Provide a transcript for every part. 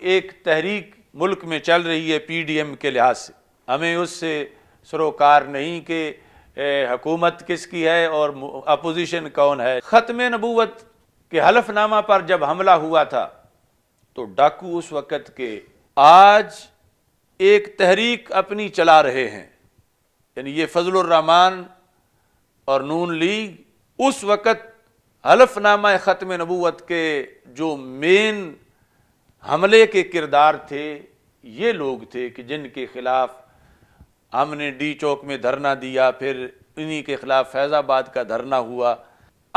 एक तहरीक मुल्क में चल रही है पीडीएम के लिहाज से हमें उससे सरोकार नहीं कि हकूमत किसकी है और अपोजिशन कौन है ख़त्म नबूवत के हलफनामा पर जब हमला हुआ था तो डाकू उस वक़्त के आज एक तहरीक अपनी चला रहे हैं यानी ये फजलरहमान और नून लीग उस वक़्त हलफनामा ख़त्म नबूवत के जो मेन हमले के किरदार थे ये लोग थे कि जिनके खिलाफ हमने डी चौक में धरना दिया फिर इन्हीं के खिलाफ फैज़ाबाद का धरना हुआ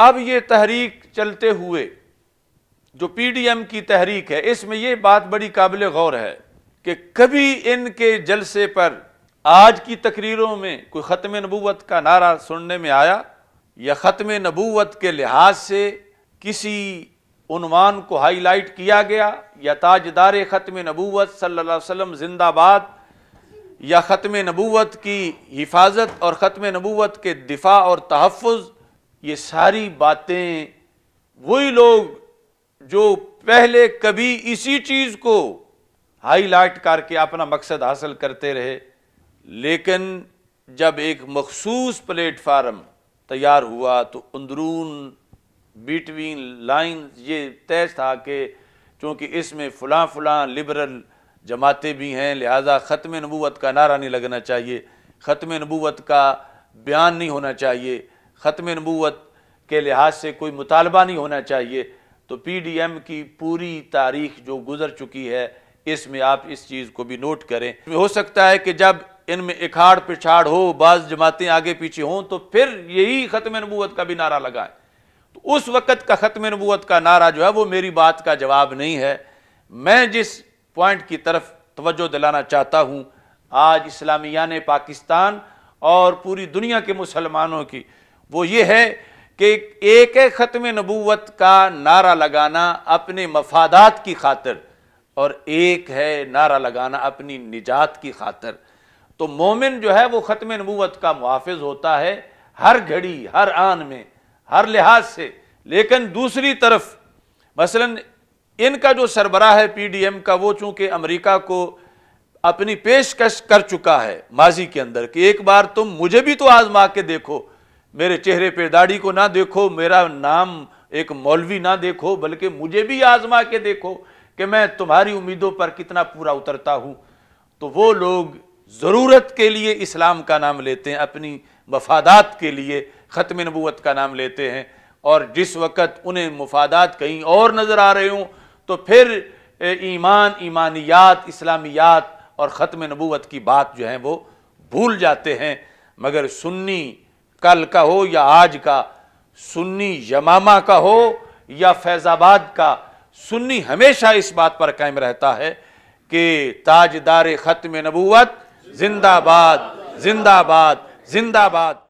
अब ये तहरीक चलते हुए जो पीडीएम की तहरीक है इसमें यह बात बड़ी काबिल गौर है कि कभी इनके जलसे पर आज की तकरीरों में कोई ख़त्म नबूत का नारा सुनने में आया या ख़त्म नबूत के लिहाज से किसी उनवान को हाईलाइट किया गया या ताजदार ख़त्म नबूत सल्ला जिंदाबाद या ख़त्म नबूत की हिफाजत और ख़त्म नबूत के दिफा और तहफ़ ये सारी बातें वही लोग जो पहले कभी इसी चीज़ को हाईलाइट करके अपना मकसद हासिल करते रहे लेकिन जब एक मखसूस प्लेटफार्म तैयार हुआ तो अंदरून बिटवीन लाइन ये तय था कि चूँकि इसमें फ़लाँ फ़लाँ लिबरल जमातें भी हैं लिहाजा ख़त्म नबूत का नारा नहीं लगना चाहिए ख़त्म नबूत का बयान नहीं होना चाहिए ख़त्म नबूत के लिहाज से कोई मुतालबा नहीं होना चाहिए तो पी डी एम की पूरी तारीख जो गुज़र चुकी है इसमें आप इस चीज़ को भी नोट करें हो सकता है कि जब इनमें इखाड़ पिछाड़ हो बाज़ जमातें आगे पीछे हों तो फिर यही ख़त्म नबूत का भी नारा लगाएं तो उस वक़्त का ख़त्म नबूत का नारा जो है वो मेरी बात का जवाब नहीं है मैं जिस पॉइंट की तरफ तोज्जो दिलाना चाहता हूँ आज इस्लामिया ने पाकिस्तान और पूरी दुनिया के मुसलमानों की वो ये है कि एक एक ख़त्म नबूत का नारा लगाना अपने मफादात की खातर और एक है नारा लगाना अपनी निजात की खातर तो मोमिन जो है वो ख़त्म नबूत का मुहाफ़ होता है हर घड़ी हर आन में हर लिहाज से लेकिन दूसरी तरफ मसलन इनका जो सरबराह है पीडीएम का वो चूंकि अमेरिका को अपनी पेशकश कर चुका है माजी के अंदर कि एक बार तुम मुझे भी तो आजमा के देखो मेरे चेहरे पे दाढ़ी को ना देखो मेरा नाम एक मौलवी ना देखो बल्कि मुझे भी आजमा के देखो कि मैं तुम्हारी उम्मीदों पर कितना पूरा उतरता हूँ तो वो लोग ज़रूरत के लिए इस्लाम का नाम लेते हैं अपनी मफादात के लिए ख़त्म नबूत का नाम लेते हैं और जिस वक़्त उन्हें मुफादात कहीं और नज़र आ रहे हों तो फिर ईमान ईमानियात इस्लामियात और ख़त्म नबूत की बात जो है वो भूल जाते हैं मगर सुन्नी कल का हो या आज का सुन्नी यमामा का हो या फैज़ाबाद का सुन्नी हमेशा इस बात पर कायम रहता है कि ताजदार ख़त्म नबूत जिंदाबाद जिंदाबाद जिंदाबाद